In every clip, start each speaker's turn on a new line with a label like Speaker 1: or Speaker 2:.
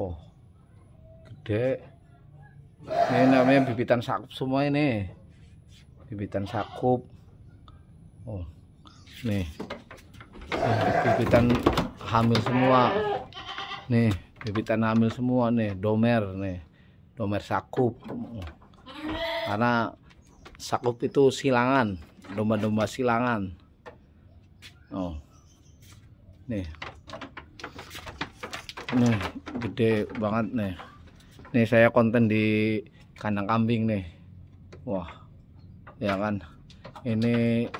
Speaker 1: Oh, gede. Ini namanya bibitan sakup semua ini. Bibitan sakup. Oh, nih. Bibitan hamil semua. Nih, bibitan hamil semua nih, domer nih. Domer sakup. Karena sakup itu silangan, domba-domba silangan. Oh. Nih, nih gede banget nih nih saya konten di kandang kambing nih wah ya kan ini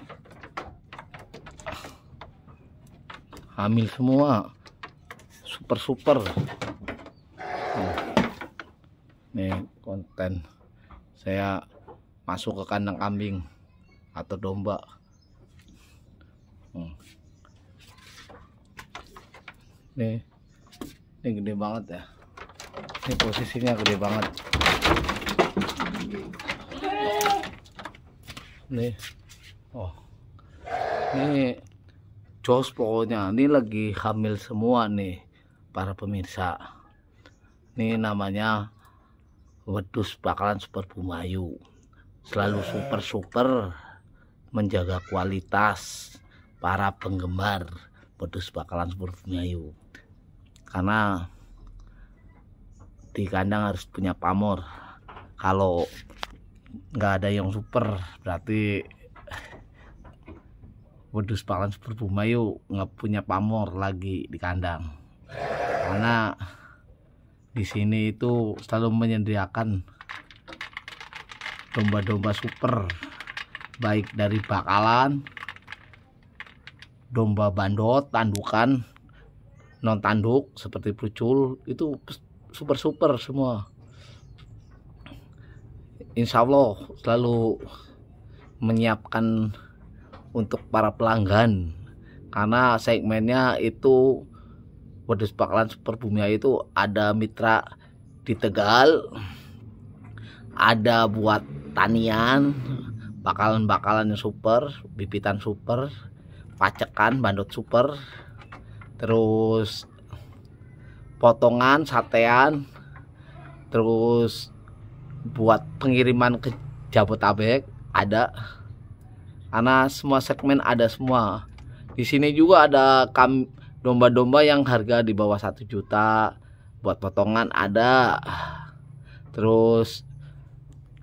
Speaker 1: hamil semua super super nih, nih konten saya masuk ke kandang kambing atau domba hmm. nih ini gede banget ya ini posisinya gede banget nih oh ini jos pokoknya ini lagi hamil semua nih para pemirsa ini namanya wedus bakalan super bumayu selalu super-super menjaga kualitas para penggemar wedus bakalan super bumayu karena di kandang harus punya pamor kalau nggak ada yang super berarti wedus pangan super buma yuk nggak punya pamor lagi di kandang karena di sini itu selalu menyediakan domba-domba super baik dari bakalan domba bandot tandukan non tanduk seperti pucul itu super super semua Insya Allah selalu menyiapkan untuk para pelanggan karena segmennya itu Wadas Bakalan Super bumi itu ada mitra di Tegal ada buat tanian bakalan-bakalan yang super bibitan super pacekan bandut super terus potongan satean terus buat pengiriman ke Jabotabek ada karena semua segmen ada semua di sini juga ada kam domba-domba yang harga di bawah satu juta buat potongan ada terus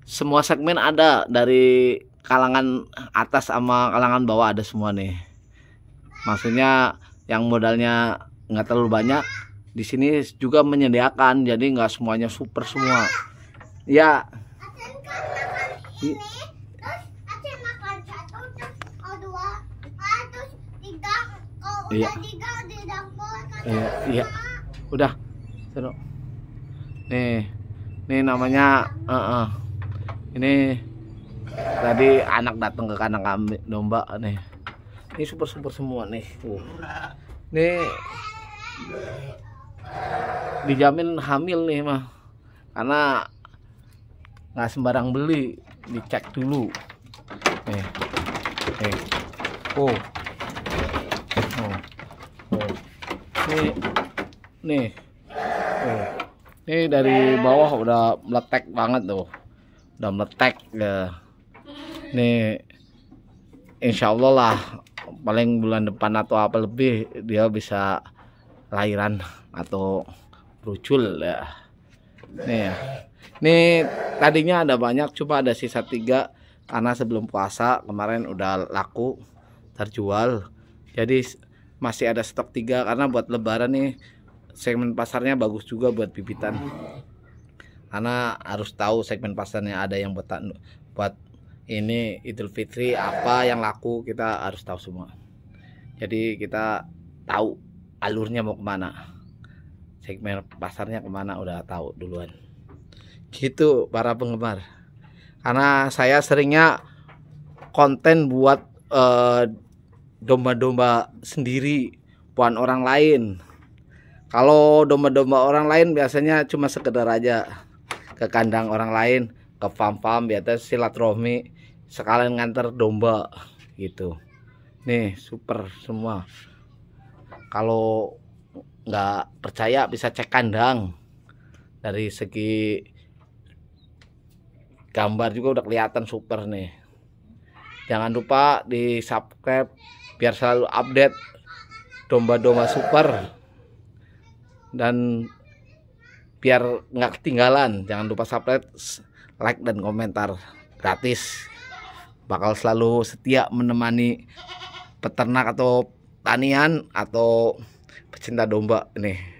Speaker 1: semua segmen ada dari kalangan atas sama kalangan bawah ada semua nih maksudnya yang modalnya nggak terlalu banyak di sini juga menyediakan jadi nggak semuanya super semua ya iya iya iya udah seru nih nih namanya uh -uh. ini tadi anak datang ke kandang kami domba nih ini super super semua nih uh. nih dijamin hamil nih mah karena nggak sembarang beli dicek dulu nih nih oh oh, oh. nih nih oh. ini dari bawah udah meletek banget tuh udah meletek ya nih insyaallah lah paling bulan depan atau apa lebih dia bisa lahiran atau rucul ya. Nih ya. Nih tadinya ada banyak cuma ada sisa tiga karena sebelum puasa kemarin udah laku terjual. Jadi masih ada stok tiga karena buat lebaran nih segmen pasarnya bagus juga buat bibitan. Karena harus tahu segmen pasarnya ada yang buat buat ini Idul Fitri apa yang laku kita harus tahu semua jadi kita tahu alurnya mau kemana segmen pasarnya kemana udah tahu duluan gitu para penggemar karena saya seringnya konten buat eh, domba-domba uh, sendiri bukan orang lain kalau domba-domba orang lain biasanya cuma sekedar aja ke kandang orang lain ke farm-farm biasanya silaturahmi sekalian nganter domba gitu nih super semua kalau nggak percaya bisa cek kandang dari segi gambar juga udah kelihatan super nih jangan lupa di subscribe biar selalu update domba-domba super dan biar nggak ketinggalan jangan lupa subscribe like dan komentar gratis bakal selalu setia menemani peternak atau tanian atau pecinta domba nih